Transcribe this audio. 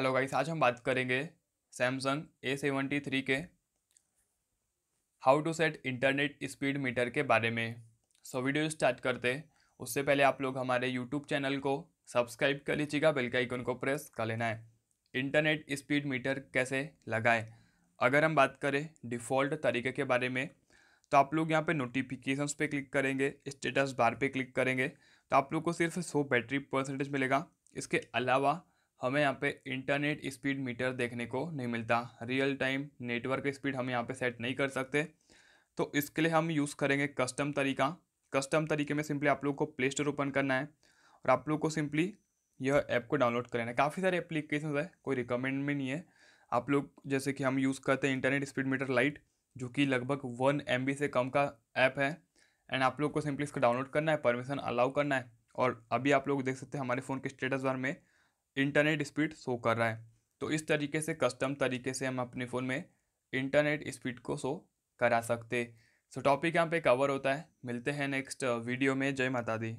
hello guys आज हम बात करेंगे सैमसंग ए सेवेंटी थ्री के how to set internet speed meter के बारे में सो वीडियो स्टार्ट करते उससे पहले आप लोग हमारे यूट्यूब चैनल को सब्सक्राइब कर लीजिएगा बेल का आइकन को प्रेस कर लेना है इंटरनेट स्पीड मीटर कैसे लगाएं अगर हम बात करें डिफ़ॉल्ट तरीके के बारे में तो आप लोग यहाँ पर नोटिफिकेशन पर क्लिक करेंगे स्टेटस बार पे क्लिक करेंगे तो आप लोग को सिर्फ सौ बैटरी परसेंटेज मिलेगा इसके अलावा हमें यहाँ पे इंटरनेट स्पीड मीटर देखने को नहीं मिलता रियल टाइम नेटवर्क स्पीड हम यहाँ पे सेट नहीं कर सकते तो इसके लिए हम यूज़ करेंगे कस्टम तरीका कस्टम तरीके में सिंपली आप लोग को प्ले स्टोर ओपन करना है और आप लोग को सिंपली यह ऐप को डाउनलोड करना है काफ़ी सारे एप्लीकेशन है कोई रिकमेंड में नहीं है आप लोग जैसे कि हम यूज़ करते हैं इंटरनेट स्पीड मीटर लाइट जो कि लगभग वन एम से कम का ऐप है एंड आप लोग को सिंपली इसको डाउनलोड करना है परमिशन अलाउ करना है और अभी आप लोग देख सकते हैं हमारे फ़ोन के स्टेटस बार में इंटरनेट स्पीड शो कर रहा है तो इस तरीके से कस्टम तरीके से हम अपने फ़ोन में इंटरनेट स्पीड को शो करा सकते सो टॉपिक यहाँ पे कवर होता है मिलते हैं नेक्स्ट वीडियो uh, में जय माता दी